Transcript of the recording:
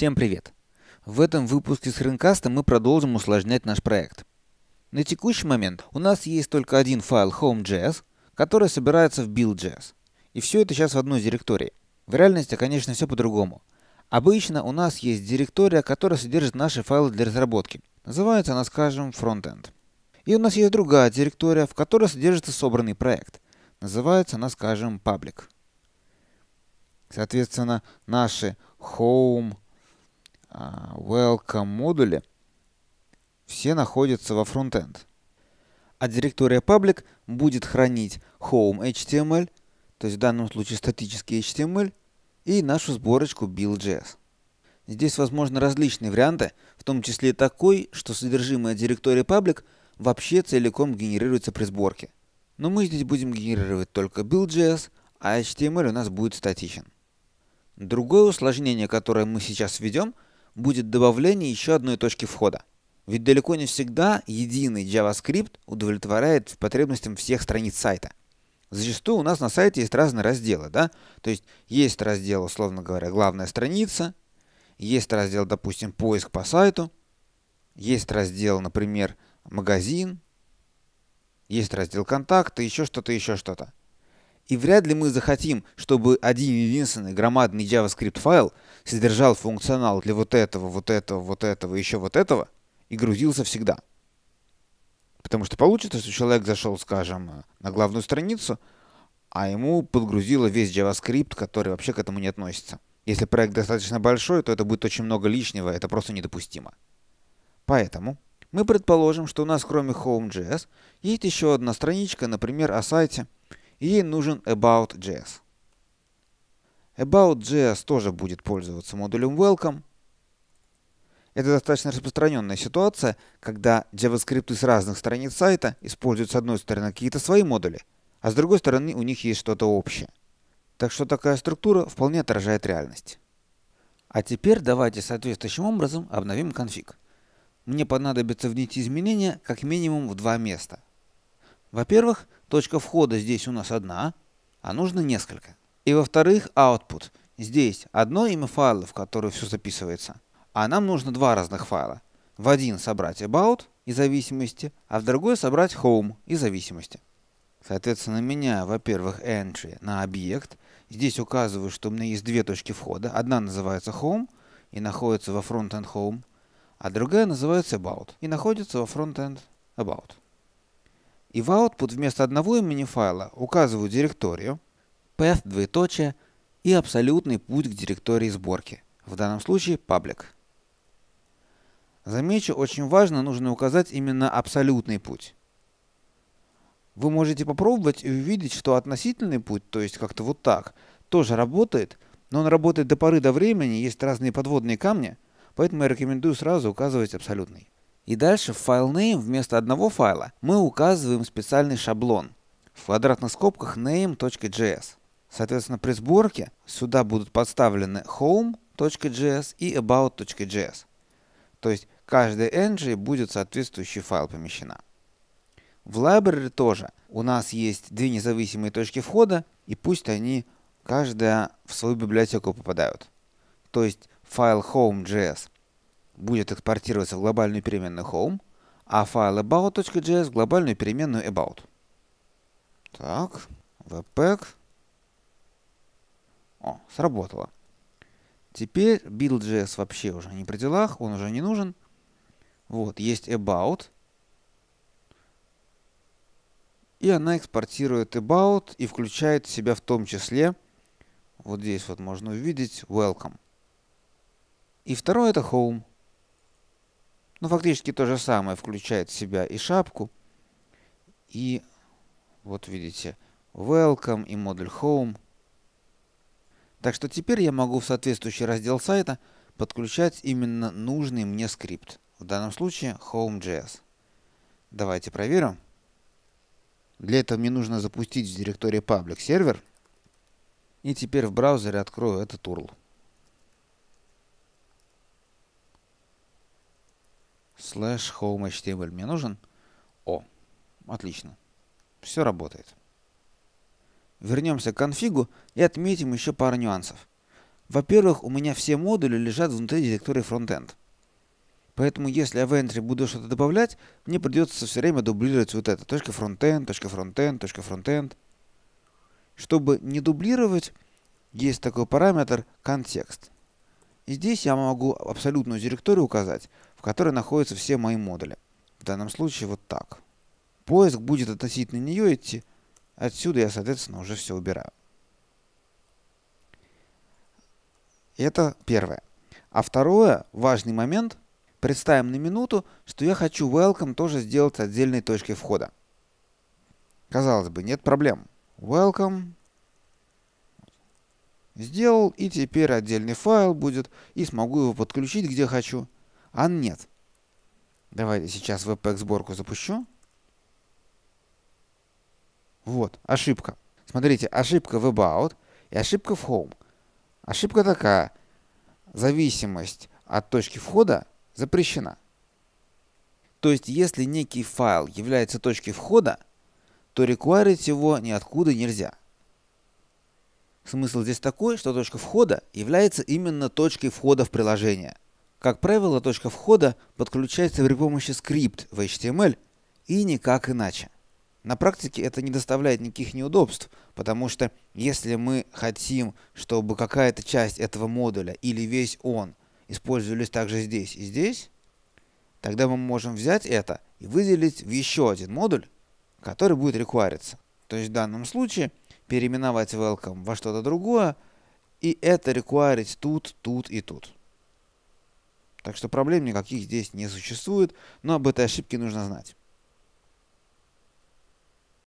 Всем привет! В этом выпуске с Рынкаста мы продолжим усложнять наш проект. На текущий момент у нас есть только один файл home.js, который собирается в build.js. И все это сейчас в одной директории. В реальности, конечно, все по-другому. Обычно у нас есть директория, которая содержит наши файлы для разработки. Называется она, скажем, frontend. И у нас есть другая директория, в которой содержится собранный проект. Называется она, скажем, public. Соответственно, наши home, а, welcome модули все находятся во фронтенд, А директория public будет хранить home HTML, то есть в данном случае статический HTML, и нашу сборочку build.js. Здесь возможны различные варианты, в том числе и такой, что содержимое директории public вообще целиком генерируется при сборке. Но мы здесь будем генерировать только build.js, а HTML у нас будет статичен. Другое усложнение, которое мы сейчас введем – будет добавление еще одной точки входа. Ведь далеко не всегда единый JavaScript удовлетворяет потребностям всех страниц сайта. Зачастую у нас на сайте есть разные разделы, да? То есть есть раздел, условно говоря, главная страница, есть раздел, допустим, поиск по сайту, есть раздел, например, магазин, есть раздел контакты, еще что-то, еще что-то. И вряд ли мы захотим, чтобы один единственный громадный JavaScript файл содержал функционал для вот этого, вот этого, вот этого, еще вот этого и грузился всегда. Потому что получится, что человек зашел, скажем, на главную страницу, а ему подгрузило весь JavaScript, который вообще к этому не относится. Если проект достаточно большой, то это будет очень много лишнего, это просто недопустимо. Поэтому мы предположим, что у нас кроме Home.js есть еще одна страничка, например, о сайте – ей нужен About.js. About.js тоже будет пользоваться модулем Welcome. Это достаточно распространенная ситуация, когда JavaScript с разных страниц сайта используют с одной стороны какие-то свои модули, а с другой стороны у них есть что-то общее. Так что такая структура вполне отражает реальность. А теперь давайте соответствующим образом обновим конфиг. Мне понадобится внести изменения как минимум в два места. Во-первых, Точка входа здесь у нас одна, а нужно несколько. И во-вторых, output. Здесь одно имя файла, в который все записывается. А нам нужно два разных файла. В один собрать about и зависимости, а в другой собрать home и зависимости. Соответственно, меня, во-первых, entry на объект. Здесь указываю, что у меня есть две точки входа. Одна называется home и находится во frontend home, а другая называется about и находится во frontend about и в output вместо одного имени файла указываю директорию, path двоеточие и абсолютный путь к директории сборки, в данном случае public. Замечу, очень важно, нужно указать именно абсолютный путь. Вы можете попробовать и увидеть, что относительный путь, то есть как-то вот так, тоже работает, но он работает до поры до времени, есть разные подводные камни, поэтому я рекомендую сразу указывать абсолютный. И дальше в filename вместо одного файла мы указываем специальный шаблон в квадратных скобках name.js. Соответственно, при сборке сюда будут подставлены home.js и about.js. То есть каждой entry будет соответствующий файл помещена. В library тоже у нас есть две независимые точки входа, и пусть они каждая в свою библиотеку попадают. То есть файл home.js будет экспортироваться в глобальную переменную home, а файл about.js в глобальную переменную about. Так, webpack. О, сработало. Теперь build.js вообще уже не при делах, он уже не нужен. Вот, есть about. И она экспортирует about и включает в себя в том числе, вот здесь вот можно увидеть, welcome. И второе это home. Ну, фактически то же самое включает в себя и шапку, и вот видите, Welcome и модуль Home. Так что теперь я могу в соответствующий раздел сайта подключать именно нужный мне скрипт. В данном случае Home.js. Давайте проверим. Для этого мне нужно запустить в директории public сервер. И теперь в браузере открою этот URL. slash home html мне нужен. О, отлично. Все работает. Вернемся к конфигу и отметим еще пару нюансов. Во-первых, у меня все модули лежат внутри директории frontend. Поэтому если я в entry буду что-то добавлять, мне придется все время дублировать вот это. Точка frontend, точка frontend, точка frontend. Чтобы не дублировать, есть такой параметр контекст. И здесь я могу абсолютную директорию указать в которой находятся все мои модули. В данном случае вот так. Поиск будет относительно нее идти. Отсюда я, соответственно, уже все убираю. Это первое. А второе, важный момент. Представим на минуту, что я хочу welcome тоже сделать с отдельной точкой входа. Казалось бы, нет проблем. Welcome. Сделал, и теперь отдельный файл будет, и смогу его подключить где хочу. Ан нет. Давайте сейчас webpack-сборку запущу. Вот, ошибка. Смотрите, ошибка в about и ошибка в home. Ошибка такая. Зависимость от точки входа запрещена. То есть, если некий файл является точкой входа, то рекварить его ниоткуда нельзя. Смысл здесь такой, что точка входа является именно точкой входа в приложение – как правило, точка входа подключается при помощи скрипт в HTML и никак иначе. На практике это не доставляет никаких неудобств, потому что если мы хотим, чтобы какая-то часть этого модуля или весь он использовались также здесь и здесь, тогда мы можем взять это и выделить в еще один модуль, который будет реквариться. То есть в данном случае переименовать welcome во что-то другое и это рекварить тут, тут и тут. Так что проблем никаких здесь не существует, но об этой ошибке нужно знать.